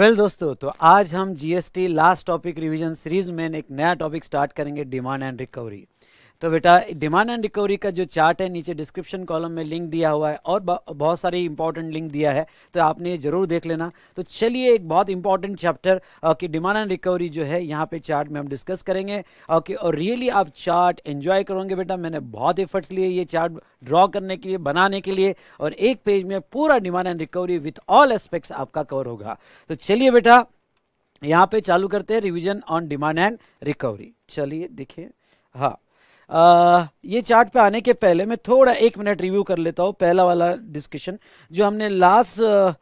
well well, दोस्तों तो आज हम GST last topic revision series में एक नया टॉपिक स्टार्ट करेंगे डिमांड एंड रिकवरी तो बेटा डिमांड एंड रिकवरी का जो चार्ट है नीचे डिस्क्रिप्शन कॉलम में लिंक दिया हुआ है और बहुत सारे इंपॉर्टेंट लिंक दिया है तो आपने जरूर देख लेना तो चलिए एक बहुत इंपॉर्टेंट चैप्टर कि डिमांड एंड रिकवरी जो है यहाँ पे चार्ट में हम डिस्कस करेंगे ओके और रियली आप चार्ट एंजॉय करोगे बेटा मैंने बहुत एफर्ट्स लिए ये चार्ट ड्रॉ करने के लिए बनाने के लिए और एक पेज में पूरा demand and recovery with all aspects आपका कवर होगा तो चलिए बेटा यहाँ पे चालू करते हैं revision on demand and recovery चलिए देखिए हाँ ये चार्ट पे आने के पहले मैं थोड़ा एक मिनट रिव्यू कर लेता हूँ पहला वाला डिस्कशन जो हमने लास्ट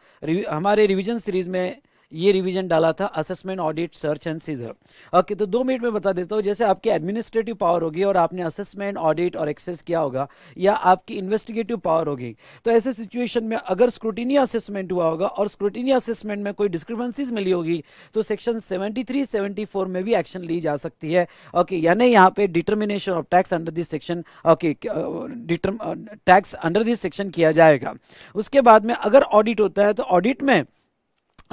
हमारे रिविजन सीरीज में ये रिवीजन डाला था assessment audit search and seizure okay तो दो मिनट में बता देता हूँ जैसे आपकी एडमिनिस्ट्रेटिव पावर होगी और आपने असेसमेंट ऑडिट और एक्सेस किया होगा या आपकी इन्वेस्टिगेटिव पावर होगी तो ऐसे सिचुएशन में अगर स्क्रूटिनी असेसमेंट हुआ होगा और स्क्रूटिनी असेसमेंट में कोई डिस्क्रिपेंसीज मिली होगी तो सेक्शन सेवेंटी थ्री में भी एक्शन ली जा सकती है ओके यानी यहाँ पे determination of tax under this section okay tax under this section किया जाएगा उसके बाद में अगर ऑडिट होता है तो ऑडिट में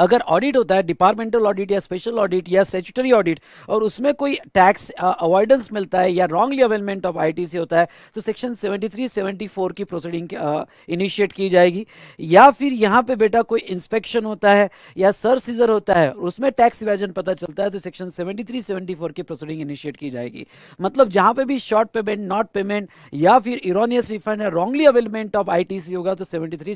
अगर ऑडिट होता है डिपार्टमेंटल ऑडिट या स्पेशल ऑडिट या स्टेचुटरी ऑडिट और उसमें कोई टैक्स अवॉइडेंस uh, मिलता है या रॉन्गली अवेलमेंट ऑफ आई से होता है तो सेक्शन 73 74 की प्रोसीडिंग इनिशिएट uh, की जाएगी या फिर यहाँ पे बेटा कोई इंस्पेक्शन होता है या सर सीजर होता है उसमें टैक्स इवेजन पता चलता है तो सेक्शन सेवेंटी फोर की प्रोसीडिंग इनिशिएट की जाएगी मतलब जहाँ पे भी शॉर्ट पेमेंट नॉट पेमेंट या फिर इरोनियस रिफंड या रॉन्गली अवेलमेंट ऑफ आई होगा तो सेवेंटी थ्री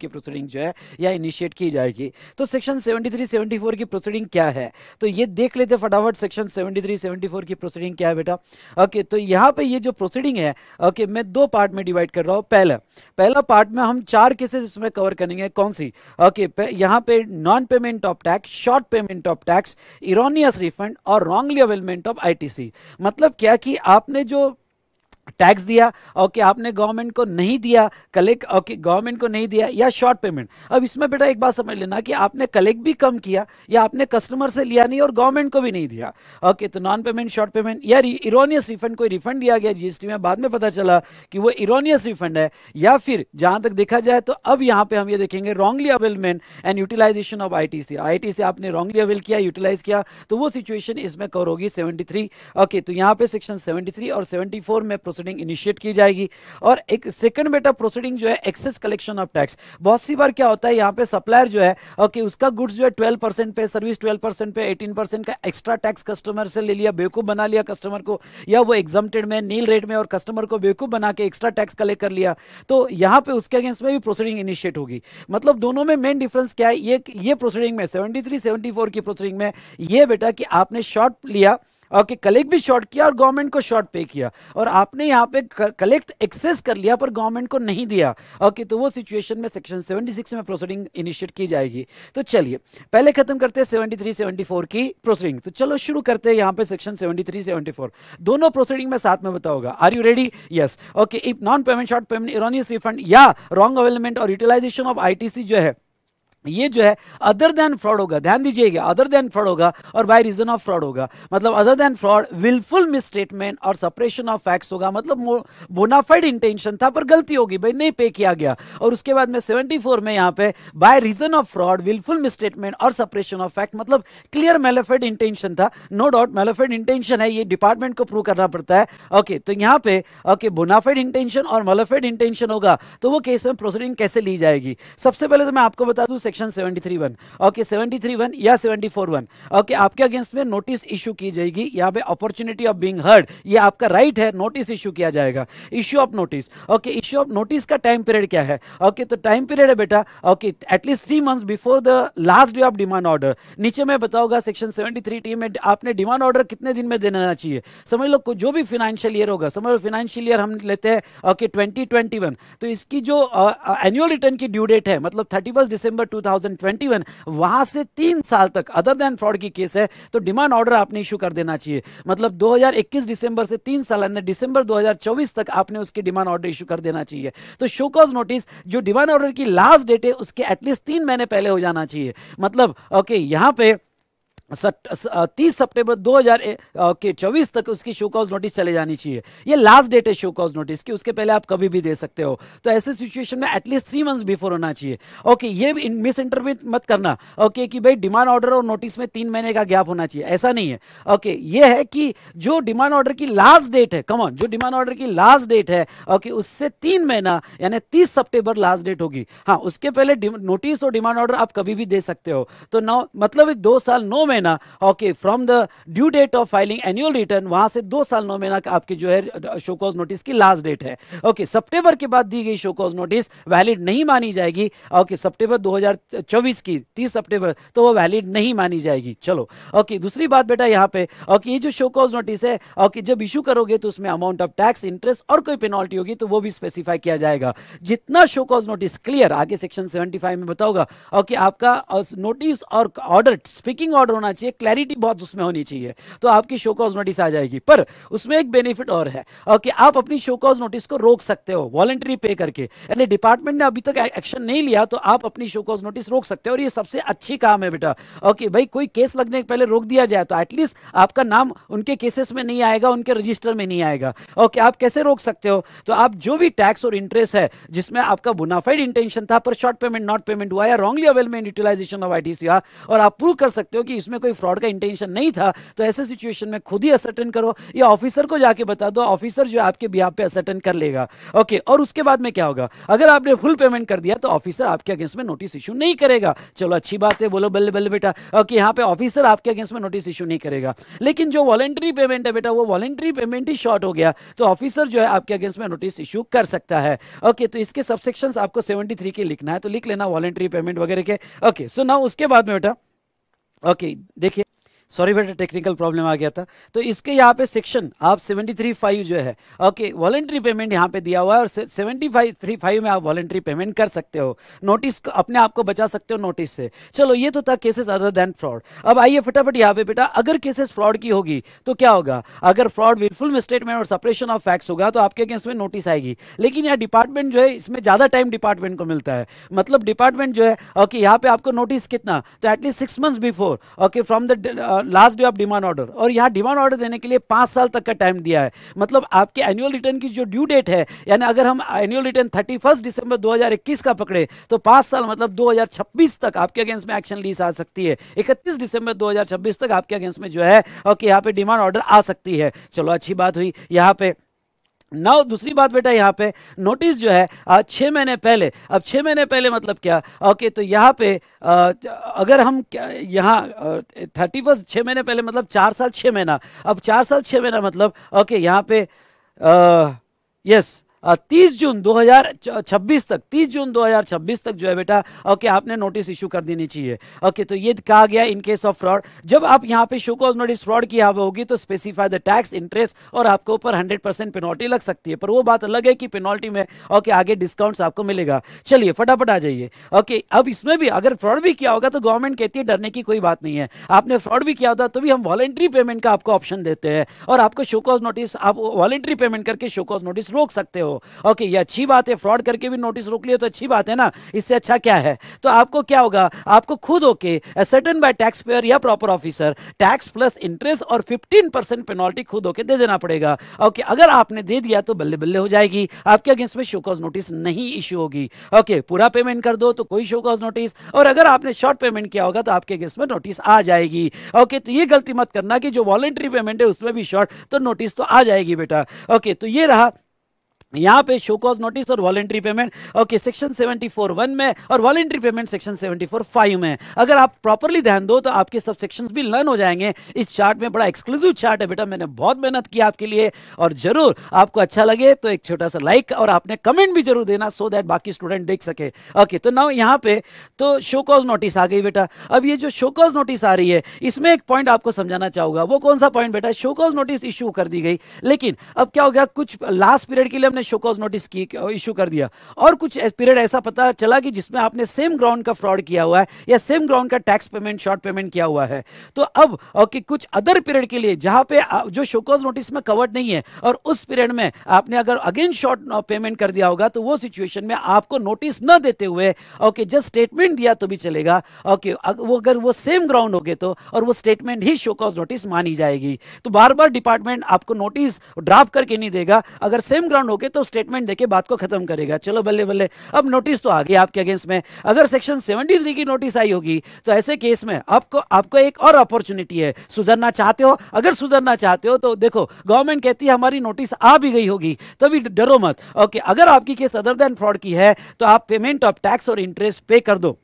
की प्रोसीडिंग जो है या इनिशिएट की जाएगी तो सेक्शन 73 74 की प्रोसीडिंग क्या है तो ये देख लेते फटाफट सेक्शन 73 74 की प्रोसीडिंग क्या है बेटा ओके तो यहाँ पे ये जो प्रोसीडिंग है ओके मैं दो पार्ट में डिवाइड कर रहा हूँ पहला पहला पार्ट में हम चार केसेस इसमें कवर करेंगे कौन सी ओके यहाँ पे non payment of tax short payment of tax erroneous refund और रॉन्गली अवेलमेंट ऑफ आई मतलब क्या कि आपने जो टैक्स दिया ओके आपने गवर्नमेंट को नहीं दिया कलेक्ट ओके गवर्नमेंट को नहीं दिया या शॉर्ट पेमेंट अब इसमें बेटा एक बात समझ लेना कि आपने कलेक्ट भी कम किया या आपने कस्टमर से लिया नहीं और गवर्नमेंट को भी नहीं दिया ओके तो नॉन पेमेंट शॉर्ट पेमेंट या इरोनियस रिफंड कोई रिफंड दिया गया जीएसटी में बाद में पता चला कि वो इरोनियस रिफंड है या फिर जहां तक देखा जाए तो अब यहाँ पे हम ये देखेंगे wrongly availment and utilisation of I T C I T आपने रॉन्गली अवेल किया यूटिलाइज किया तो वो सिचुएशन इसमें कवर होगी सेवेंटी थ्री ओके तो यहाँ पे सेक्शन सेवेंटी थ्री और सेवेंटी फोर में प्रोसीडिंग इनिशिएट की जाएगी और एक सेकंड बेटा प्रोसीडिंग जो है एक्सेस कलेक्शन ऑफ टैक्स बहुत सी बार क्या होता है यहाँ पे सप्लायर जो है ओके उसका गुड्स जो है ट्वेल्व परसेंट पे सर्विस ट्वेल्व परसेंट पे एटीन परसेंट का एक्स्ट्रा टैक्स कस्टमर से ले लिया बेवकूफ बना लिया कस्टमर को या वो एग्जामटेड में नील रेट में और कस्टमर को बेवकूफ बना के एक्स्ट्रा टैक्स कलेक्ट कर लिया तो यहाँ पे उसके अगेंस्ट में भी प्रोसीडिंग इनिशिएट होगी मतलब दोनों में मेन डिफरेंस क्या है ये ये प्रोसीडिंग में सेवेंटी थ्री की प्रोसीडिंग में ये बेटा कि आपने शॉर्ट लिया ओके कलेक्ट भी शॉर्ट किया और गवर्नमेंट को शॉर्ट पे किया और आपने यहाँ पे कलेक्ट एक्सेस कर लिया पर गवर्नमेंट को नहीं दिया ओके तो वो सिचुएशन में सेक्शन 76 में प्रोसीडिंग इनिशिएट की जाएगी तो चलिए पहले खत्म करते हैं 73 74 की प्रोसीडिंग तो चलो शुरू करते हैं यहाँ पे सेक्शन 73 74 दोनों प्रोसीडिंग में साथ में बताओगा are you ready yes okay if non payment short payment erroneous refund या रॉन्ग अवेलमेंट और यूटिलाइजेशन ऑफ आई जो है ये जो है अदर देन फ्रॉड होगा ध्यान दीजिएगा अदर देन फ्रॉड होगा और बाय रीजन ऑफ फ्रॉड होगा मतलब other than fraud wilful misstatement और सपरेशन ऑफ फैक्ट्स होगा मतलब बोनाफाइड इंटेंशन था पर गलती होगी भाई नहीं पे किया गया और उसके बाद में 74 में यहां पे by reason of fraud wilful misstatement और सपरेशन ऑफ फैक्ट मतलब क्लियर मेलेफेड इंटेंशन था नो डाउट मेलेफेड इंटेंशन है ये डिपार्टमेंट को प्रूव करना पड़ता है ओके तो यहां पे ओके बोनाफाइड इंटेंशन और मेलेफेड इंटेंशन होगा तो वो केस में प्रोसीडिंग कैसे ली जाएगी सबसे पहले तो मैं आपको बता दूं सेक्शन 73 वन ओके 73 वन या 74 वन ओके आपके अगेंस्ट में नोटिस इशू की जाएगी यहाँ पे अपॉर्चुनिटी ऑफ बीइंग हर्ड ये आपका राइट right है नोटिस इशू किया जाएगा issue of notice okay issue of notice का टाइम पीरियड क्या है ओके okay, तो टाइम पीरियड है बेटा okay at least three month before the last day of demand order नीचे मैं बताऊंगा सेक्शन सेवेंटी टी में आपने डिमांड ऑर्डर कितने दिन में देना चाहिए समझ लो जो भी फाइनेंशियल ईयर होगा समझ लो फाइनेंशियल ईयर हम लेते हैं ओके ट्वेंटी तो इसकी जो एनुअल uh, रिटर्न uh, की ड्यू डेट है मतलब थर्टी दिसंबर 2021 वहां से तीन साल तक अदर देन फ्रॉड की केस है तो डिमांड ऑर्डर आपने इशू कर देना चाहिए मतलब 2021 दिसंबर से तीन साल अंदर दिसंबर 2024 तक आपने उसके डिमांड ऑर्डर इशू कर देना चाहिए तो शोकॉज नोटिस जो डिमांड ऑर्डर की लास्ट डेट है उसके एटलीस्ट तीन महीने पहले हो जाना चाहिए मतलब ओके okay, यहाँ पे तीस सितंबर 2000 के चौबीस तक उसकी शो कॉज नोटिस चले जानी चाहिए ये लास्ट डेट है शो कॉज नोटिस की उसके पहले आप कभी भी दे सकते हो तो ऐसे सिचुएशन में एटलीस्ट थ्री मंथ्स बिफोर होना चाहिए ओके ये मिस इंटरव्यू मत करना ओके कि भाई डिमांड ऑर्डर और नोटिस में तीन महीने का गैप होना चाहिए ऐसा नहीं है ओके ये है कि जो डिमांड ऑर्डर की लास्ट डेट है कमॉन जो डिमांड ऑर्डर की लास्ट डेट है ओके उससे तीन महीना यानी तीस सप्टेम्बर लास्ट डेट होगी हाँ उसके पहले नोटिस और डिमांड ऑर्डर आप कभी भी दे सकते हो तो नौ मतलब दो साल नौ महीने महीना okay from the due date of filing annual return वहां से दो साल नौ महीना आपकी जो है शोकॉज नोटिस की लास्ट डेट है ओके okay, सप्टेबर के बाद दी गई शोकॉज नोटिस वैलिड नहीं मानी जाएगी ओके okay, सप्टेबर 2024 की 30 सप्टेबर तो वो वैलिड नहीं मानी जाएगी चलो ओके okay, दूसरी बात बेटा यहाँ पे ओके okay, ये जो शोकॉज नोटिस है ओके okay, जब इशू करोगे तो उसमें अमाउंट ऑफ टैक्स इंटरेस्ट और कोई पेनल्टी होगी तो वो भी स्पेसिफाई किया जाएगा जितना शोकॉज नोटिस क्लियर आगे सेक्शन सेवेंटी में बताओगे ओके okay, आपका नोटिस और ऑर्डर स्पीकिंग ऑर्डर होना चाहिए क्लैरिटी बहुत उसमें होनी चाहिए तो आपकी शो कॉज नोटिस आ जाएगी पर उसमें एक बेनिफिट और है कि आप अपनी शो कॉज नोटिस को रोक सकते हो वॉलंटरी पे करके यानी डिपार्टमेंट ने अभी तक एक्शन नहीं लिया तो आप अपनी शो कॉज नोटिस रोक सकते हो और ये सबसे अच्छी काम है बेटा ओके भाई कोई केस लगने के पहले रोक दिया जाए तो एटलीस्ट आपका नाम उनके केसेस में नहीं आएगा उनके रजिस्टर में नहीं आएगा ओके आप कैसे रोक सकते हो तो आप जो भी टैक्स और इंटरेस्ट है जिसमें आपका बुनाफाइड इंटेंशन था पर शॉर्ट पेमेंट नॉट पेमेंट हुआ या wrongly availment utilisation of I और आप प्रूव कर सकते हो कि इसमें में कोई फ्रॉड का इंटेंशन नहीं था तो ऐसे सिचुएशन में खुद ही असर्टन करो या ऑफिसर को जाके बता दो ऑफिसर जो आपके बिहार पे असर्टन कर लेगा ओके और उसके बाद में क्या होगा अगर आपने फुल पेमेंट कर दिया तो ऑफिसर आपके अगेंस्ट में नोटिस इशू नहीं करेगा चलो अच्छी बात है बोलो बल्ले बल्ले बेटा ओके यहाँ पे ऑफिसर आपके अगेंस्ट में नोटिस इशू नहीं करेगा लेकिन जो वॉलेंट्री पेमेंट है बेटा वो वॉलेंट्री पेमेंट ही शॉर्ट हो गया तो ऑफिसर जो है आपके अगेंस्ट में नोटिस इशू कर सकता है ओके तो इसके सबसेक्शन आपको सेवेंटी के लिखना है तो लिख लेना वॉलेंट्री पेमेंट वगैरह के ओके सो ना उसके बाद में बेटा ओके देखिए सॉरी बेटा टेक्निकल प्रॉब्लम आ गया था तो इसके यहाँ पे सेक्शन आप सेवेंटी थ्री फाइव जो है ओके वॉलेंट्री पेमेंट यहाँ पे दिया हुआ है और सेवेंटी फाइव थ्री फाइव में आप वॉलेंट्री पेमेंट कर सकते हो नोटिस अपने आप को बचा सकते हो नोटिस से चलो ये तो था केसेस अदर देन फ्रॉड अब आइए फटाफट यहाँ पे बेटा अगर केसेस फ्रॉड की होगी तो क्या होगा अगर फ्रॉड विलफुल स्टेटमेंट और सपरेशन ऑफ फैक्ट्स होगा तो आपके अगेंस्ट में नोटिस आएगी लेकिन यहाँ डिपार्टमेंट जो है इसमें ज़्यादा टाइम डिपार्टमेंट को मिलता है मतलब डिपार्टमेंट जो है ओके यहाँ पे आपको नोटिस कितना तो at least six months before okay from the last day of demand order और यहाँ डिमांड ऑर्डर देने के लिए पाँच साल तक का टाइम दिया है मतलब आपके एनुअल रिटर्न की जो ड्यू डेट है यानी अगर हम एनुअल रिटर्न थर्टी फर्स्ट दिसंबर दो का पकड़े तो पाँच साल मतलब दो तक आपके अगेंस्ट में एक्शन लीस आ सकती है इकतीस दिसंबर दो तक आपके अगेंस्ट में जो है ओके यहाँ पे डिमांड ऑर्डर आ सकती है चलो अच्छी बात हुई यहाँ पे नाउ दूसरी बात बेटा यहाँ पे नोटिस जो है आज छः महीने पहले अब छः महीने पहले मतलब क्या ओके तो यहाँ पे आ, अगर हम यहाँ थर्टी फर्स्ट छः महीने पहले मतलब चार साल छः महीना अब चार साल छः महीना मतलब ओके यहाँ पे आ, यस तीस जून 2026 तक तीस जून 2026 तक जो है बेटा ओके आपने नोटिस इशू कर देनी चाहिए ओके तो ये कहा गया इन केस ऑफ फ्रॉड जब आप यहाँ पे शो कॉज नोटिस फ्रॉड की होगी तो स्पेसिफाई द टैक्स इंटरेस्ट और आपके ऊपर हंड्रेड परसेंट पेनोल्टी लग सकती है पर वो बात अलग है कि पेनल्टी में ओके आगे डिस्काउंट्स आपको मिलेगा चलिए फटाफट आ जाइए ओके अब इसमें भी अगर फ्रॉड भी किया होगा तो गवर्नमेंट कहती है डरने की कोई बात नहीं है आपने फ्रॉड भी किया होता तो भी हम वॉलेंट्री पेमेंट का आपको ऑप्शन देते हैं और आपको शोकॉज नोटिस आप वॉलेंट्री पेमेंट करके शोकॉज नोटिस रोक सकते हो ओके ये अच्छी बात है फ्रॉड करके भी नोटिस रोक लिया तो अच्छी बात है ना इससे अच्छा क्या है तो आपको क्या होगा आपको खुद होके सर्टन बाय टैक्स पेयर या proper officer tax plus interest और फिफ्टीन परसेंट पेनॉल्टी खुद होके दे देना पड़ेगा ओके अगर आपने दे दिया तो बल्ले बल्ले हो जाएगी आपके अगेंस्ट में शोकॉज नोटिस नहीं इश्यू होगी ओके पूरा पेमेंट कर दो तो कोई शोकॉज नोटिस और अगर आपने शॉर्ट पेमेंट किया होगा तो आपके अगेंस्ट में नोटिस आ जाएगी ओके तो ये गलती मत करना कि जो वॉलेंट्री पेमेंट है उसमें भी शॉर्ट तो नोटिस तो आ जाएगी बेटा ओके तो ये रहा यहाँ पे शो कॉज नोटिस और voluntary payment okay section 74 one में और वॉलेंट्री पेमेंट सेक्शन 74 फाइव में अगर आप प्रॉपरली ध्यान दो तो आपके सब सेक्शंस भी लर्न हो जाएंगे इस चार्ट में बड़ा एक्सक्लूसिव चार्ट है बेटा मैंने बहुत मेहनत की आपके लिए और जरूर आपको अच्छा लगे तो एक छोटा सा लाइक और आपने कमेंट भी जरूर देना सो so दैट बाकी स्टूडेंट देख सके ओके okay, तो नाउ यहाँ पे तो शो कॉज नोटिस आ गई बेटा अब ये जो शो कॉज नोटिस आ रही है इसमें एक पॉइंट आपको समझाना चाहूंगा वो कौन सा पॉइंट बेटा शो कॉज नोटिस इश्यू कर दी गई लेकिन अब क्या हो गया कुछ लास्ट पीरियड के लिए आपने शो कॉज नोटिस की इशू कर दिया और कुछ पीरियड ऐसा पता चला कि जिसमें आपने सेम ग्राउंड का फ्रॉड किया हुआ है या सेम ग्राउंड का टैक्स पेमेंट शॉर्ट पेमेंट किया हुआ है तो अब ओके कुछ अदर पीरियड के लिए जहां पे जो शो कॉज नोटिस में कवर्ड नहीं है और उस पीरियड में आपने अगर अगेन शॉर्ट पेमेंट कर दिया होगा तो वो सिचुएशन में आपको नोटिस न देते हुए ओके जस्ट स्टेटमेंट दिया तो भी चलेगा ओके वो अगर वो सेम ग्राउंड हो गए तो और वो स्टेटमेंट ही शो कॉज नोटिस मानी जाएगी तो बार बार डिपार्टमेंट आपको नोटिस ड्राफ्ट करके नहीं देगा अगर सेम ग्राउंड हो के तो स्टेटमेंट देके बात को खत्म करेगा चलो बल्ले बल्ले अब नोटिस तो आ गई आपके अगेंस्ट में अगर सेक्शन सेवेंटी थ्री की नोटिस आई होगी तो ऐसे केस में आपको आपको एक और अपॉर्चुनिटी है सुधरना चाहते हो अगर सुधरना चाहते हो तो देखो गवर्नमेंट कहती है हमारी नोटिस आ भी गई होगी तभी डरो मत ओके अगर आपकी केस अदर देन फ्रॉड की है तो आप पेमेंट ऑफ टैक्स और इंटरेस्ट पे कर दो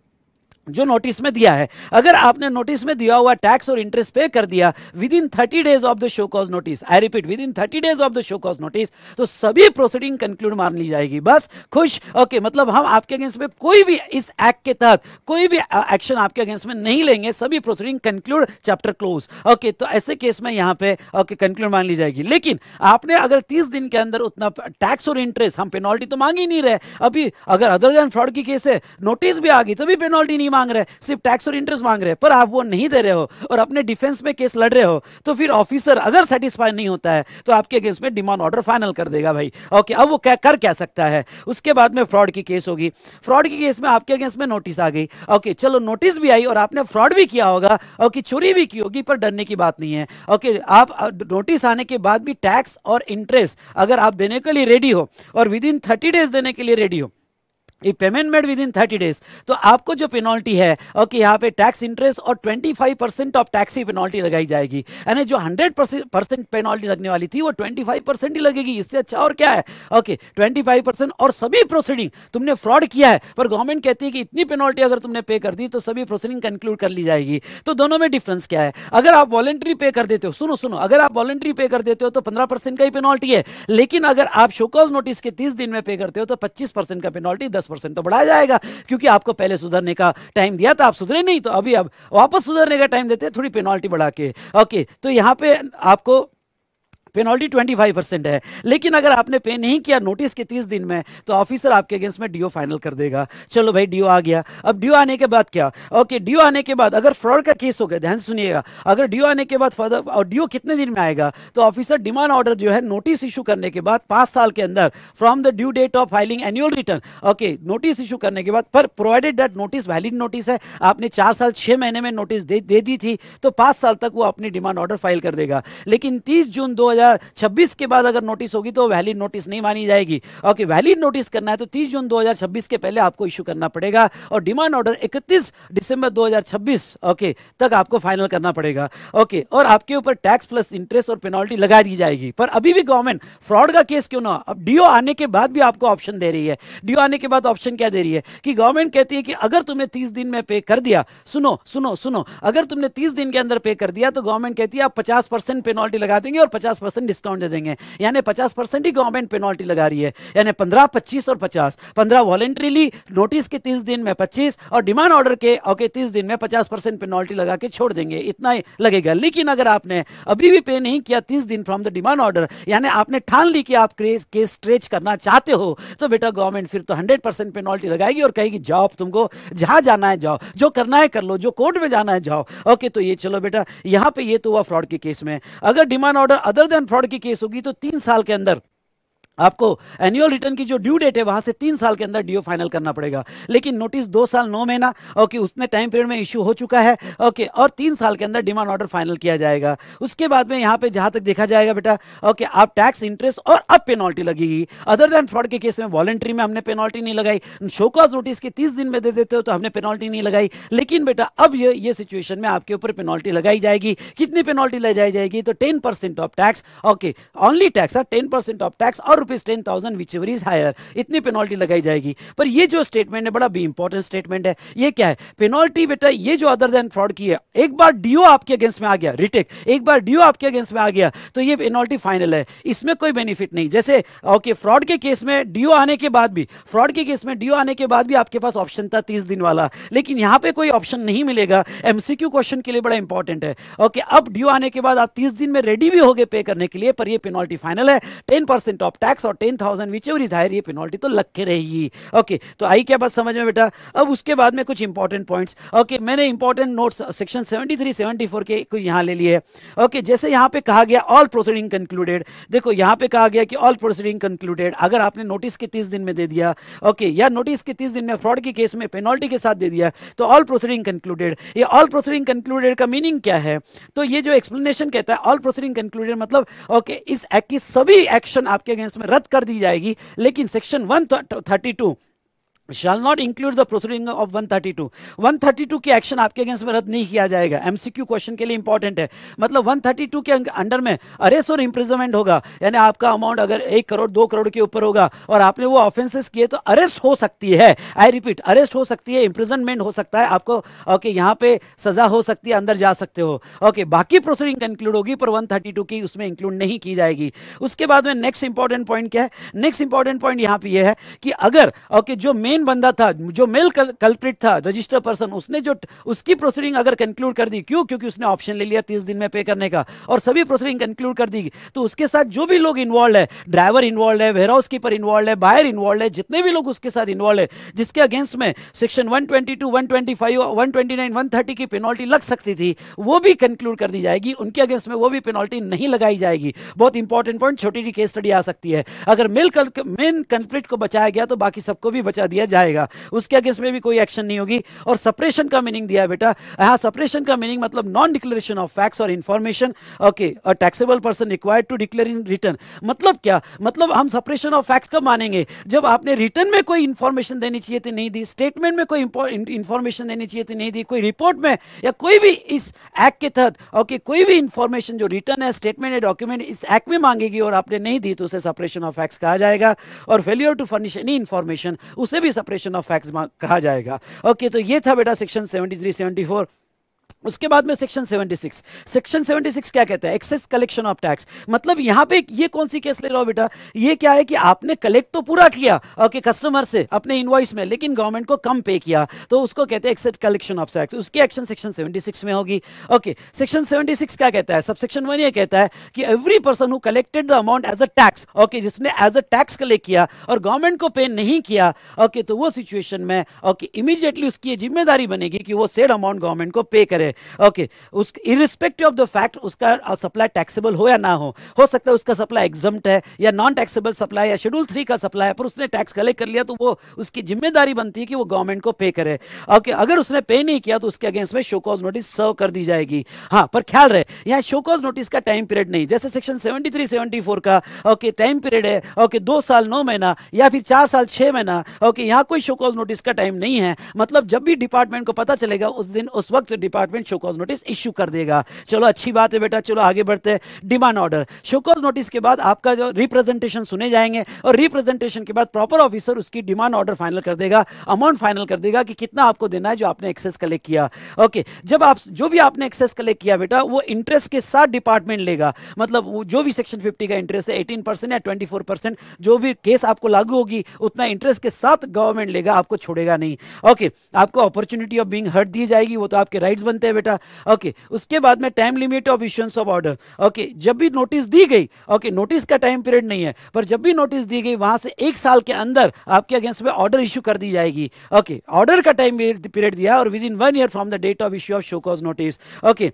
जो नोटिस में दिया है अगर आपने नोटिस में दिया हुआ टैक्स और इंटरेस्ट पे कर दिया within thirty days of the show cause notice I repeat within thirty days of the show cause notice तो सभी प्रोसीडिंग कंक्लूड मान ली जाएगी बस खुश ओके मतलब हम आपके अगेंस्ट में कोई भी इस एक्ट के तहत कोई भी एक्शन आपके अगेंस्ट में नहीं लेंगे सभी proceeding conclude chapter close okay तो ऐसे केस में यहाँ पे ओके कंक्लूड मान ली जाएगी लेकिन आपने अगर तीस दिन के अंदर उतना टैक्स और इंटरेस्ट हम पेनॉल्टी तो मांग ही नहीं रहे अभी अगर अदर देन फ्रॉड की केस है नोटिस भी आ गई तो भी पेनॉल्टी नहीं नहीं मांग रहे सिर्फ टैक्स और इंटरेस्ट मांग रहे पर आप वो नहीं दे रहे हो और अपने डिफेंस में केस लड़ रहे हो तो फिर ऑफिसर अगर सेटिस्फाई नहीं होता है तो आपके अगेंस्ट में डिमांड ऑर्डर फाइनल कर देगा भाई ओके अब वो क्या कर क्या सकता है उसके बाद में फ्रॉड की केस होगी फ्रॉड की केस में आपके अगेंस्ट में नोटिस आ गई ओके चलो नोटिस भी आई और आपने फ्रॉड भी किया होगा ओके चोरी भी की होगी पर डरने की बात नहीं है ओके आप नोटिस आने के बाद भी टैक्स और इंटरेस्ट अगर आप देने के लिए रेडी हो और विद इन थर्टी डेज देने के लिए रेडी हो payment made within thirty days तो आपको जो पेनल्टी है ओके यहाँ पे टैक्स इंटरेस्ट और twenty five percent of tax की पेनल्टी लगाई जाएगी यानी जो हंड्रेड परसेंट पेनल्टी लगने वाली थी वो ट्वेंटी फाइव परसेंट ही लगेगी इससे अच्छा और क्या है ओके ट्वेंटी फाइव परसेंट और सभी प्रोसीडिंग तुमने फ्रॉड किया है पर गवर्नमेंट कहती है कि इतनी पेनल्टी अगर तुमने पे कर दी तो सभी प्रोसीडिंग कंक्लूड कर ली जाएगी तो दोनों में डिफरेंस क्या है अगर आप वॉलेंट्री पे कर देते हो सुनो सुनो अगर आप वॉलेंट्री पे कर देते हो तो पंद्रह परसेंट का ही पेनल्टी है लेकिन अगर आप शोकॉज नोटिस के तीस दिन में पे करते हो तो पच्चीस परसेंट का पेनल्टी दस परसेंट तो बढ़ाया जाएगा क्योंकि आपको पहले सुधरने का टाइम दिया था आप सुधरे नहीं तो अभी अब वापस सुधरने का टाइम देते हैं थोड़ी पेनल्टी बढ़ा के ओके तो यहाँ पे आपको पेनल्टी 25 परसेंट है लेकिन अगर आपने पे नहीं किया नोटिस के 30 दिन में तो ऑफिसर आपके अगेंस्ट में डीओ फाइनल कर देगा चलो भाई डीओ आ गया अब डीओ आने के बाद क्या ओके डीओ आने के बाद अगर फ्रॉड का केस हो गया ध्यान सुनिएगा अगर डीओ आने के बाद फर्दर और डीओ कितने दिन में आएगा तो ऑफिसर डिमांड ऑर्डर जो है नोटिस इशू करने के बाद पाँच साल के अंदर from the due date of filing annual return okay notice issue करने के बाद पर provided date notice valid notice है आपने चार साल छह महीने में नोटिस दे, दे दी थी तो पांच साल तक वो अपनी डिमांड ऑर्डर फाइल कर देगा लेकिन तीस जून दो 2026 के बाद अगर नोटिस होगी तो वैलिड नोटिस नहीं मानी जाएगी ओके वैलिड नोटिस करना है तो 30 जून 2026 के पहले आपको इश्यू करना पड़ेगा और डिमांड ऑर्डर 31 दिसंबर 2026 ओके तक आपको फाइनल करना पड़ेगा ओके और आपके ऊपर टैक्स प्लस इंटरेस्ट और पेनल्टी लगा दी जाएगी पर अभी भी गवर्नमेंट फ्रॉड का केस क्यों ना अब डीओ आने के बाद भी आपको ऑप्शन दे रही है डीओ आने के बाद ऑप्शन क्या दे रही है कि गवर्नमेंट कहती है कि अगर तुमने तीस दिन में पे कर दिया सुनो सुनो सुनो अगर तुमने तीस दिन के अंदर पे कर दिया तो गवर्नमेंट कहती है आप पचास पेनल्टी लगा देंगे और पचास परसेंट डिस्काउंट दे देंगे यानी पचास परसेंट ही गवर्नमेंट पेनल्टी लगा रही है यानी पंद्रह पच्चीस और पचास पंद्रह वॉलेंट्रीली नोटिस के तीस दिन में पच्चीस और डिमांड ऑर्डर के ओके तीस दिन में पचास परसेंट पेनल्टी लगा के छोड़ देंगे इतना ही लगेगा लेकिन अगर आपने अभी भी पे नहीं किया तीस दिन फ्रॉम द डिमांड ऑर्डर यानी आपने ठान ली कि आप केस स्ट्रेच करना चाहते हो तो बेटा गवर्नमेंट फिर तो हंड्रेड परसेंट पेनल्टी लगाएगी और कहेगी जाओ तुमको जहां जाना है जाओ जो करना है कर लो जो कोर्ट में जाना है जाओ ओके तो ये चलो बेटा यहां पे ये तो हुआ फ्रॉड के केस में अगर demand order other than fraud की केस होगी तो तीन साल के अंदर आपको एनुअल रिटर्न की जो ड्यू डेट है वहां से तीन साल के अंदर डीओ फाइनल करना पड़ेगा लेकिन नोटिस दो साल नौ महीना ओके उसने टाइम पीरियड में इश्यू हो चुका है ओके और तीन साल के अंदर डिमांड ऑर्डर फाइनल किया जाएगा उसके बाद में यहां पे जहां तक देखा जाएगा बेटा ओके आप टैक्स इंटरेस्ट और अब पेनॉल्टी लगेगी अदर देन फ्रॉड के केस में वॉलेंट्री में हमने पेनॉल्टी नहीं लगाई शोकॉज नोटिस के तीस दिन में दे देते हो तो हमने पेनॉल्टी नहीं लगाई लेकिन बेटा अब ये ये सिचुएशन में आपके ऊपर पेनॉल्टी लगाई जाएगी कितनी पेनॉल्टी लगाई जाएगी तो ten percent of tax okay only tax ten percent of tax और rupees ten thousand whichever is higher इतनी पेनल्टी लगाई जाएगी पर ये जो स्टेटमेंट है बड़ा इंपॉर्टेंट स्टेटमेंट है ये क्या है पेनल्टी बेटा ये जो अदर देन फ्रॉड की है एक बार डीओ आपके अगेंस्ट में आ गया रिटेक एक बार डीओ आपके अगेंस्ट में आ गया तो ये पेनल्टी फाइनल है इसमें कोई बेनिफिट नहीं जैसे ओके फ्रॉड के केस में डीओ आने के बाद भी फ्रॉड के केस में डीओ आने के बाद भी आपके पास ऑप्शन था तीस दिन वाला लेकिन यहां पर कोई ऑप्शन नहीं मिलेगा एमसीक्यू क्वेश्चन के लिए बड़ा इंपॉर्टेंट है ओके अब डीओ आने के बाद आप तीस दिन में रेडी भी हो गए पे करने के लिए पर यह पेनल्टी फाइनल है टेन ऑफ टैक्स लैक्स और ten thousand whichever is higher ये पेनल्टी तो लग के रहेगी ओके तो आई क्या बात समझ में बेटा अब उसके बाद में कुछ इंपॉर्टेंट पॉइंट्स ओके मैंने इंपॉर्टेंट नोट्स सेक्शन 73 74 के कुछ यहाँ ले लिए ओके जैसे यहाँ पे कहा गया ऑल प्रोसीडिंग कंक्लूडेड देखो यहाँ पे कहा गया कि ऑल प्रोसीडिंग कंक्लूडेड अगर आपने नोटिस के तीस दिन में दे दिया ओके या नोटिस के तीस दिन में फ्रॉड के केस में पेनल्टी के साथ दे दिया तो ऑल प्रोसीडिंग कंक्लूडेड ये ऑल प्रोसीडिंग कंक्लूडेड का मीनिंग क्या है तो ये जो एक्सप्लेनेशन कहता है ऑल प्रोसीडिंग कंक्लूडेड मतलब ओके इस एक्ट की सभी एक्शन आपके अगेंस्ट इसमें रद्द कर दी जाएगी लेकिन section one thirty two shall not include the proceeding one 132 132 की एक्शन आपके अगेंस्ट में रद्द नहीं किया जाएगा एमसीक्यू क्वेश्चन के लिए इंपॉर्टेंट है मतलब 132 के अंडर में अरेस्ट और इंप्रिजमेंट होगा यानी आपका अमाउंट अगर एक करोड़ दो करोड़ के ऊपर होगा और आपने वो ऑफेंसेस किए तो अरेस्ट हो सकती है आई रिपीट अरेस्ट हो सकती है इंप्रिजनमेंट हो सकता है आपको ओके okay, यहाँ पे सजा हो सकती है अंदर जा सकते हो ओके okay, बाकी प्रोसीडिंग इंक्लूड होगी पर टू की उसमें इंक्लूड नहीं की जाएगी उसके बाद में नेक्स्ट इंपॉर्टेंट पॉइंट क्या है नेक्स्ट इंपॉर्टेंट पॉइंट यहाँ पे यह है कि अगर ओके okay, जो मेन मेन बंदा था जो मेल कल्प्रिट था रजिस्टर पर्सन उसने जो उसकी प्रोसीडिंग अगर कंक्लूड कर दी क्यों क्योंकि उसने ऑप्शन ले लिया तीस दिन में पे करने का और सभी प्रोसीडिंग कंक्लूड कर दी तो उसके साथ जो भी लोग इन्वॉल्व है ड्राइवर इन्वॉल्व है हाउस कीपर इन्वॉल्व है बायर इन्वॉल्व है जितने भी लोग उसके साथ इन्वॉल्व है जिसके अगेंस्ट में section one twenty two one twenty five one twenty nine one thirty की पेनल्टी लग सकती थी वो भी कंक्लूड कर दी जाएगी उनके अगेंस्ट में वो भी पेनल्टी नहीं लगाई जाएगी बहुत इंपॉर्टेंट पॉइंट छोटी सी केस स्टडी आ सकती है अगर मेल मेन कंप्लीट को बचाया गया तो बाकी सबको भी बचा दिया दिया जाएगा उसके अगेंस्ट में भी कोई एक्शन नहीं होगी और सपरेशन का मीनिंग दिया बेटा यहाँ सपरेशन का मीनिंग मतलब नॉन डिक्लेरेशन ऑफ फैक्ट्स और information okay a taxable person required to declare in return मतलब क्या मतलब हम सपरेशन ऑफ फैक्ट्स का मानेंगे जब आपने रिटर्न में कोई इन्फॉर्मेशन देनी चाहिए थी नहीं दी स्टेटमेंट में कोई इन्फॉर्मेशन देनी चाहिए थी नहीं दी कोई रिपोर्ट में या कोई भी इस एक्ट के तहत ओके कोई भी इन्फॉर्मेशन जो रिटर्न है स्टेटमेंट है डॉक्यूमेंट इस एक्ट में मांगेगी और आपने नहीं दी तो उसे सपरेशन ऑफ फैक्ट्स कहा जाएगा और failure to furnish any information उसे भी सपरेशन ऑफ फैक्ट्स कहा जाएगा ओके तो ये था बेटा section seventy three seventy four उसके बाद में सेक्शन 76 सेक्शन 76 क्या कहता है एक्सेस कलेक्शन ऑफ टैक्स मतलब यहां पे ये कौन सी केस ले रहा हो बेटा ये क्या है कि आपने कलेक्ट तो पूरा किया ओके कस्टमर से अपने इनवॉइस में लेकिन गवर्नमेंट को कम पे किया तो उसको कहते हैं एक्सेस कलेक्शन ऑफ टैक्स उसकी एक्शन सेक्शन 76 में होगी ओके सेक्शन सेवेंटी क्या कहता है सब सेक्शन वन ये कहता है कि every person who collected the amount as a tax okay जिसने एज अ टैक्स कलेक्ट किया और गवर्नमेंट को पे नहीं किया ओके okay, तो वो सिचुएशन में ओके okay, इमीजिएटली उसकी जिम्मेदारी बनेगी कि वो सेड अमाउंट गवर्नमेंट को पे करे ओके उस इरिस्पेक्टिव ऑफ द फैक्ट उसका सप्लाई uh, टैक्सेबल हो या ना हो हो सकता है उसका सप्लाई एग्जम्प्ट है या नॉन टैक्सेबल सप्लाई या शेड्यूल थ्री का सप्लाई है पर उसने टैक्स कलेक्ट कर लिया तो वो उसकी जिम्मेदारी बनती है कि वो गवर्नमेंट को पे करे ओके अगर उसने पे नहीं किया तो उसके अगेंस्ट में शोकॉज नोटिस सर्व कर दी जाएगी हाँ पर ख्याल रहे यहाँ शोकॉज नोटिस का टाइम पीरियड नहीं जैसे section seventy three seventy four का ओके टाइम पीरियड है ओके दो साल नौ महीना या फिर चार साल छह महीना ओके यहाँ कोई शोकॉज नोटिस का टाइम नहीं है मतलब जब भी डिपार्टमेंट को पता चलेगा उस दिन उस वक्त department government show cause notice issue कर देगा चलो अच्छी बात है बेटा चलो आगे बढ़ते हैं डिमांड ऑर्डर शोकॉज नोटिस के बाद आपका जो रिप्रेजेंटेशन सुने जाएंगे और रिप्रेजेंटेशन के बाद प्रॉपर ऑफिसर उसकी डिमांड ऑर्डर फाइनल कर देगा अमाउंट फाइनल कर देगा कि कितना आपको देना है जो आपने एक्सेस कलेक्ट किया ओके जब आप जो भी आपने एक्सेस कलेक्ट किया बेटा वो इंटरेस्ट के साथ डिपार्टमेंट लेगा मतलब वो जो भी सेक्शन फिफ्टी का इंटरेस्ट है एटीन परसेंट या ट्वेंटी फोर परसेंट जो भी केस आपको लागू होगी उतना इंटरेस्ट के साथ गवर्नमेंट लेगा आपको छोड़ेगा नहीं ओके okay, आपको अपॉर्चुनिटी ऑफ बींग हर्ट दी जाएगी वो तो आपके राइट्स बनते है बेटा ओके उसके बाद में time limit of issuance of order okay जब भी नोटिस दी गई ओके नोटिस का टाइम पीरियड नहीं है पर जब भी नोटिस दी गई वहां से एक साल के अंदर आपके अगेंस्ट में ऑर्डर इश्यू कर दी जाएगी ओके ऑर्डर का टाइम पीरियड दिया और within one year from the date of issue of show cause notice okay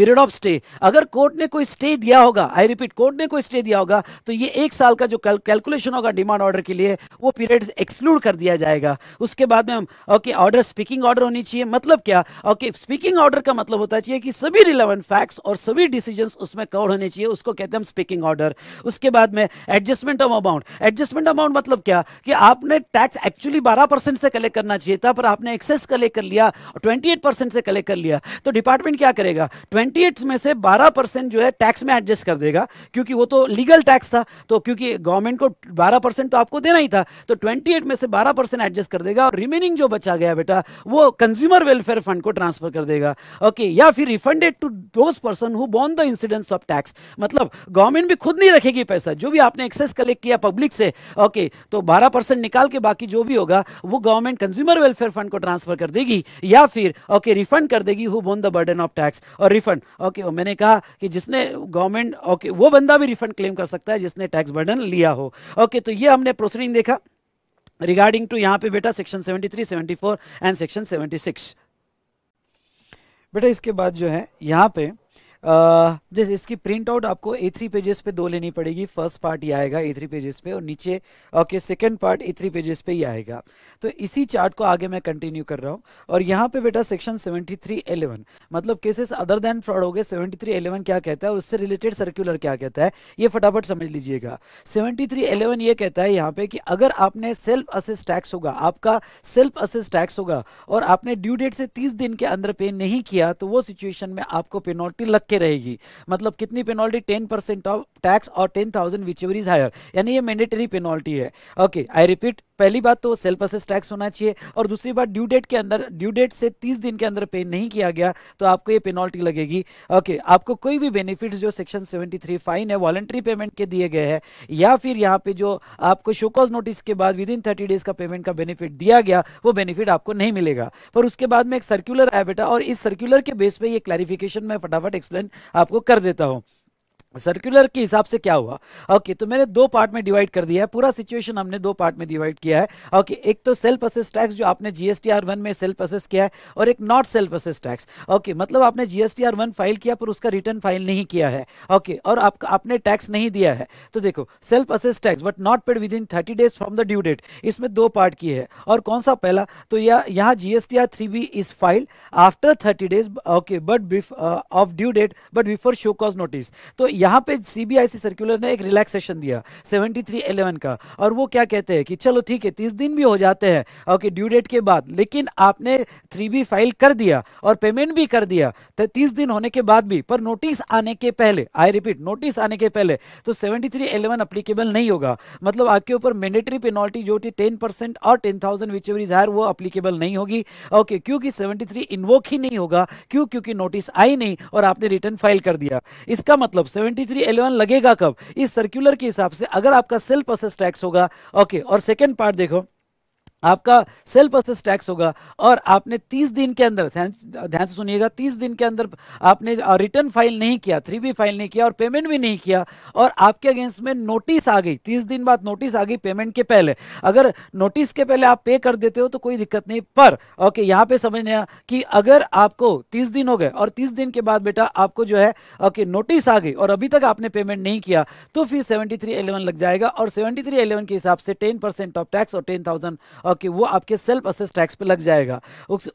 period of stay अगर कोर्ट ने कोई स्टे दिया होगा आई रिपीट कोर्ट ने कोई स्टे दिया होगा तो ये एक साल का जो कैलकुलेशन होगा डिमांड ऑर्डर के लिए वो पीरियड एक्सक्लूड कर दिया जाएगा उसके बाद में ओके ऑर्डर स्पीकिंग ऑर्डर होनी चाहिए मतलब क्या ओके स्पीकिंग ऑर्डर का मतलब होता चाहिए कि सभी रिलेवेंट फैक्ट्स और सभी डिसीजन उसमें कवर होने चाहिए उसको कहते हैं स्पीकिंग ऑर्डर उसके बाद में adjustment of amount adjustment amount मतलब क्या कि आपने टैक्स एक्चुअली बारह परसेंट से कलेक्ट करना चाहिए था पर आपने एक्सेस कलेक्ट कर लिया ट्वेंटी एट परसेंट से कलेक्ट कर लिया तो डिपार्टमेंट क्या करेगा ट्वेंटी एट में से 12 परसेंट जो है टैक्स में एडजस्ट कर देगा क्योंकि वो तो लीगल टैक्स था तो क्योंकि गवर्नमेंट को 12 परसेंट तो आपको देना ही था तो 28 में से 12 परसेंट एडजस्ट कर देगा और रिमेनिंग जो बचा गया बेटा वो कंज्यूमर वेलफेयर फंड को ट्रांसफर कर देगा ओके या फिर refunded to those person who bore the incidence of tax मतलब गवर्नमेंट भी खुद नहीं रखेगी पैसा जो भी आपने एक्सेस कलेक्ट किया पब्लिक से ओके तो बारह परसेंट निकाल के बाकी जो भी होगा वो गवर्नमेंट कंज्यूमर वेलफेयर फंड को ट्रांसफर कर देगी या फिर ओके रिफंड कर देगी who bore the burden of tax और रिफंड रिफंड ओके okay, मैंने कहा कि जिसने गवर्नमेंट ओके okay, वो बंदा भी रिफंड क्लेम कर सकता है जिसने टैक्स बर्डन लिया हो ओके okay, तो ये हमने प्रोसीडिंग देखा रिगार्डिंग टू यहां पे बेटा सेक्शन 73, 74 एंड सेक्शन 76 बेटा इसके बाद जो है यहां पे जैसे इसकी प्रिंट आउट आपको ए थ्री पेजेस पे दो लेनी पड़ेगी फर्स्ट पार्ट ये आएगा ए थ्री पेजेस पे और नीचे okay second part A three pages पे ही आएगा तो इसी चार्ट को आगे मैं कंटिन्यू कर रहा हूँ और यहाँ पे बेटा सेक्शन सेवेंटी थ्री एलेवन मतलब केसेस अदर देन फ्रॉड हो गए सेवेंटी थ्री एलेवन क्या कहता है उससे रिलेटेड सर्क्यूलर क्या कहता है ये फटाफट समझ लीजिएगा सेवेंटी थ्री एलेवन ये कहता है यहाँ पे कि अगर आपने सेल्फ असेस टैक्स होगा आपका सेल्फ असेस टैक्स होगा और आपने ड्यू डेट से तीस दिन के अंदर पे नहीं किया तो वो सिचुएशन में आपको पेनॉल्टी लग के रहेगी मतलब कितनी penalty ten percent of tax और ten thousand whichever is higher यानी ये मैंडेटरी पेनॉल्टी है ओके आई रिपीट पहली बात तो सेल्फ असेस टैक्स होना चाहिए और दूसरी बात ड्यू डेट के अंदर ड्यू डेट से तीस दिन के अंदर पे नहीं किया गया तो आपको ये पेनल्टी लगेगी ओके आपको कोई भी बेनिफिट जो सेक्शन सेवेंटी फाइन है वॉलंट्री पेमेंट के दिए गए हैं या फिर यहाँ पे जो आपको शोकॉज नोटिस के बाद विद इन थर्टी डेज का पेमेंट का बेनिफिट दिया गया वो बेनिफिट आपको नहीं मिलेगा पर उसके बाद में एक सर्क्यूलर आया बेटा और इस सर्क्यूलर के बेस पे यह क्लैरिफिकेशन मैं फटाफट एक्सप्लेन आपको कर देता हूँ सर्कुलर के हिसाब से क्या हुआ ओके okay, तो मैंने दो पार्ट में डिवाइड कर दिया है पूरा सिचुएशन हमने दो पार्ट में डिवाइड किया है ओके okay, एक तो सेल्फ असेस टैक्स जो आपने जीएसटी आर वन में सेल्फ असेस किया है और एक not self assess tax okay मतलब आपने जीएसटी आर वन फाइल किया पर उसका रिटर्न फाइल नहीं किया है ओके okay, और आप, आपने टैक्स नहीं दिया है तो देखो self assess tax but not paid within thirty days from the due date इसमें दो पार्ट की है और कौन सा पहला तो यहाँ GST R three B is file after thirty days okay but of due date but before show cause notice तो यहाँ पे सीबीआईसी सर्कुलर ने एक रिलैक्सेशन दिया 7311 का और वो क्या कहते हैं कि चलो ठीक है तीस दिन भी हो जाते हैं ओके ड्यू डेट के बाद लेकिन आपने थ्री बी फाइल कर दिया और पेमेंट भी कर दिया तो तीस दिन होने के बाद भी पर नोटिस आने के पहले आई रिपीट नोटिस आने के पहले तो सेवेंटी थ्री अप्लीकेबल नहीं होगा मतलब आपके ऊपर मैंडेटरी पेनॉल्टी जो थी टेन और ten thousand which is higher वो अप्लीकेबल नहीं होगी ओके क्योंकि सेवेंटी इन्वोक ही नहीं होगा क्यों क्योंकि नोटिस आई नहीं और आपने रिटर्न फाइल कर दिया इसका मतलब सेवन 7311 लगेगा कब इस सर्कुलर के हिसाब से अगर आपका सेल्फ असेस टैक्स होगा ओके और सेकेंड पार्ट देखो आपका सेल्फ असेस टैक्स होगा और आपने 30 दिन के अंदर ध्यान से सुनिएगा 30 दिन के अंदर आपने रिटर्न फाइल नहीं किया थ्री बी फाइल नहीं किया और पेमेंट भी नहीं किया और आपके अगेंस्ट में नोटिस आ गई 30 दिन बाद नोटिस आ गई पेमेंट के पहले अगर नोटिस के पहले आप पे कर देते हो तो कोई दिक्कत नहीं पर ओके यहाँ पे आया कि अगर आपको तीस दिन हो गए और तीस दिन के बाद बेटा आपको जो है ओके नोटिस आ गई और अभी तक आपने पेमेंट नहीं किया तो फिर सेवेंटी लग जाएगा और सेवेंटी के हिसाब से टेन ऑफ टैक्स और टेन ओके वो आपके सेल्फ असेस टैक्स पे लग जाएगा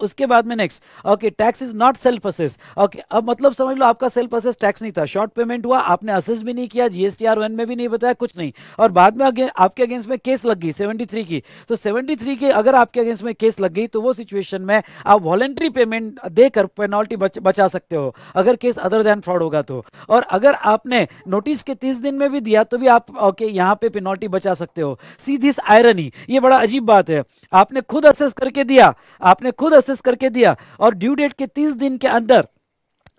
उसके बाद में next okay tax is not self assess okay अब मतलब समझ लो आपका सेल्फ असेस टैक्स नहीं था शॉर्ट पेमेंट हुआ आपने असेस भी नहीं किया जीएसटी आर में भी नहीं बताया कुछ नहीं और बाद में अगे, आपके अगेंस्ट में केस लग गई सेवेंटी की तो सेवेंटी के अगर आपके अगेंस्ट में केस लग गई तो वो सिचुएशन में आप वॉलेंट्री पेमेंट देकर पेनॉल्टी बच, बचा सकते हो अगर केस अदर देन फ्रॉड होगा तो और अगर आपने नोटिस के तीस दिन में भी दिया तो भी आप ओके यहाँ पे पेनल्टी बचा सकते हो सी दिस आयरनी ये बड़ा अजीब बात है आपने खुद असेस करके दिया आपने खुद असेस करके दिया और ड्यू डेट के तीस दिन के अंदर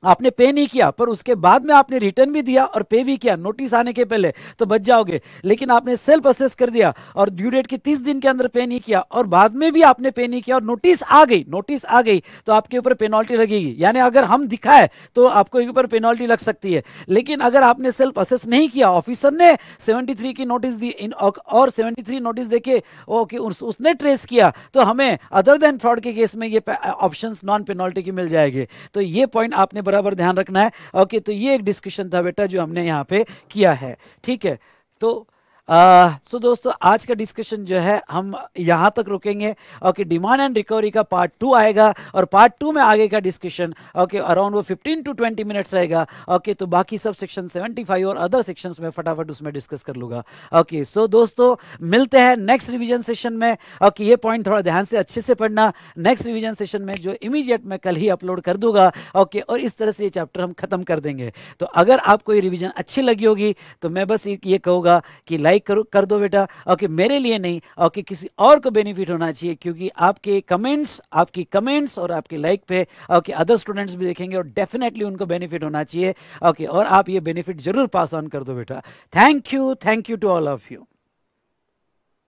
आपने पे नहीं किया पर उसके बाद में आपने रिटर्न भी दिया और पे भी किया नोटिस आने के पहले तो बच जाओगे लेकिन आपने सेल्फ असेस कर दिया और ड्यू डेट के तीस दिन के अंदर पे नहीं किया और बाद में भी आपने पे नहीं किया और नोटिस आ गई नोटिस आ गई तो आपके ऊपर पेनल्टी लगेगी यानी अगर हम दिखाए तो आपको ऊपर पेनल्टी लग सकती है लेकिन अगर आपने सेल्फ असेस नहीं किया ऑफिसर ने सेवेंटी की नोटिस दी और सेवेंटी नोटिस देखे ओके उसने ट्रेस किया तो हमें अदर देन फ्रॉड के केस में ये ऑप्शन नॉन पेनल्टी की मिल जाएगी तो ये पॉइंट आपने बराबर ध्यान रखना है ओके तो ये एक डिस्कशन था बेटा जो हमने यहाँ पे किया है ठीक है तो सो दोस्तों आज का डिस्कशन जो है हम यहां तक रुकेंगे ओके डिमांड एंड रिकवरी का पार्ट टू आएगा और पार्ट टू में आगे का डिस्कशन ओके अराउंड वो 15 टू 20 मिनट्स रहेगा ओके तो बाकी सब सेक्शन 75 और अदर सेक्शन में फटाफट उसमें डिस्कस कर लूंगा ओके सो दोस्तों मिलते हैं नेक्स्ट रिविजन सेशन में ओके ये पॉइंट थोड़ा ध्यान से अच्छे से पढ़ना नेक्स्ट रिविजन सेशन में जो इमीजिएट मैं कल ही अपलोड कर दूंगा ओके और इस तरह से ये चैप्टर हम खत्म कर देंगे तो अगर आपको ये रिविजन अच्छी लगी होगी तो मैं बस ये कहूँगा कि लाइक लाइक करो कर दो बेटा ओके मेरे लिए नहीं ओके किसी और को बेनिफिट होना चाहिए क्योंकि आपके कमेंट्स आपकी कमेंट्स और आपके लाइक पे ओके अदर स्टूडेंट्स भी देखेंगे और डेफिनेटली उनको बेनिफिट होना चाहिए ओके और आप ये बेनिफिट जरूर पास ऑन कर दो बेटा thank you thank you to all of you